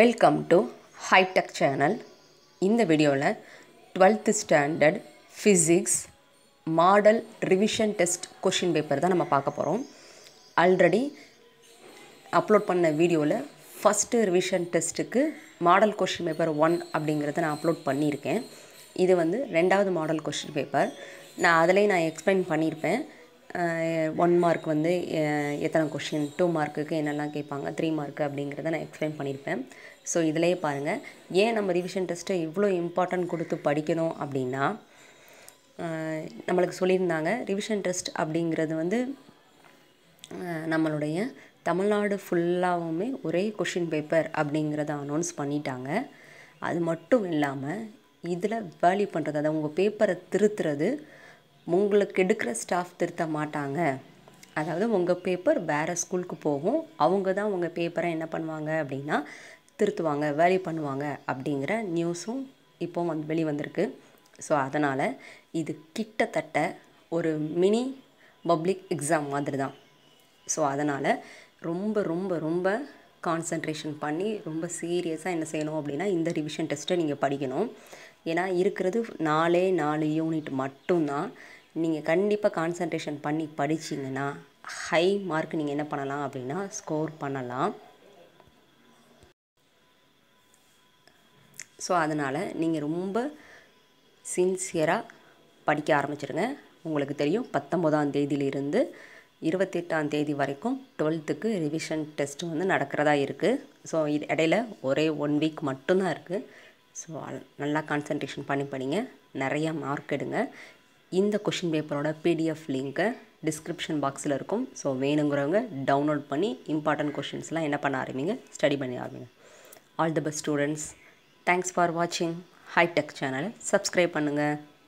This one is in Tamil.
வெல்கம் டு ஹைடெக் சேனல் இந்த வீடியோவில் twelfth standard physics model revision test question paper தான் நம்ம பார்க்க போகிறோம் ஆல்ரெடி அப்லோட் பண்ண வீடியோவில் ஃபஸ்ட்டு ரிவிஷன் டெஸ்ட்டுக்கு மாடல் கொஷின் பேப்பர் ஒன் அப்படிங்கிறத நான் அப்லோட் பண்ணியிருக்கேன் இது வந்து ரெண்டாவது மாடல் கொஷின் பேப்பர் நான் அதிலே நான் எக்ஸ்பிளைன் பண்ணியிருப்பேன் ஒன் மார்க் வந்து எத்தனை கொஷின் டூ மார்க்குக்கு என்னெல்லாம் கேட்பாங்க த்ரீ மார்க்கு அப்படிங்கிறத நான் எக்ஸ்பிளைன் பண்ணியிருப்பேன் ஸோ இதிலேயே பாருங்கள் ஏன் நம்ம ரிவிஷன் டெஸ்ட்டை இவ்வளோ இம்பார்ட்டன்ட் கொடுத்து படிக்கணும் அப்படின்னா நம்மளுக்கு சொல்லியிருந்தாங்க ரிவிஷன் டெஸ்ட் அப்படிங்கிறது வந்து நம்மளுடைய தமிழ்நாடு ஃபுல்லாகவுமே ஒரே கொஷின் பேப்பர் அப்படிங்கிறத அனௌன்ஸ் பண்ணிட்டாங்க அது மட்டும் இல்லாமல் இதில் வேல்யூ பண்ணுறது அதை உங்கள் பேப்பரை திருத்துறது உங்களுக்கு எடுக்கிற ஸ்டாஃப் திருத்த மாட்டாங்க அதாவது உங்கள் பேப்பர் வேறு ஸ்கூலுக்கு போகும் அவங்க தான் உங்கள் பேப்பரை என்ன பண்ணுவாங்க அப்படின்னா திருத்துவாங்க வேலை பண்ணுவாங்க அப்படிங்கிற நியூஸும் இப்போ வந்து வெளி வந்திருக்கு ஸோ அதனால் இது கிட்டத்தட்ட ஒரு மினி பப்ளிக் எக்ஸாம் மாதிரி தான் ஸோ அதனால் ரொம்ப ரொம்ப ரொம்ப கான்சன்ட்ரேஷன் பண்ணி ரொம்ப சீரியஸாக என்ன செய்யணும் அப்படின்னா இந்த ரிவிஷன் டெஸ்ட்டை நீங்கள் படிக்கணும் ஏன்னா இருக்கிறது நாலே நாலு யூனிட் மட்டும்தான் நீங்கள் கண்டிப்பாக கான்சன்ட்ரேஷன் பண்ணி படிச்சிங்கன்னா ஹை மார்க் நீங்கள் என்ன பண்ணலாம் அப்படின்னா ஸ்கோர் பண்ணலாம் ஸோ அதனால் நீங்கள் ரொம்ப சின்சியராக படிக்க ஆரம்பிச்சிருங்க உங்களுக்கு தெரியும் பத்தொம்போதாம் தேதியிலிருந்து இருபத்தெட்டாம் தேதி வரைக்கும் டுவெல்த்துக்கு ரிவிஷன் டெஸ்ட் வந்து நடக்கிறதா இருக்குது ஸோ இது இடையில ஒரே ஒன் வீக் மட்டும்தான் இருக்குது ஸோ நல்லா கான்சன்ட்ரேஷன் பண்ணி படிங்க நிறையா மார்க் எடுங்க இந்த கொஷின் பேப்பரோட பிடிஎஃப் லிங்க்கை டிஸ்கிரிப்ஷன் பாக்ஸில் இருக்கும் ஸோ வேணுங்கிறவங்க டவுன்லோட் பண்ணி இம்பார்ட்டண்ட் கொஷின்ஸ்லாம் என்ன பண்ண ஆரம்பிங்க ஸ்டடி பண்ணி ஆரம்பிங்க all the best students thanks for வாட்சிங் ஹைடெக் சேனலை சப்ஸ்கிரைப் பண்ணுங்கள்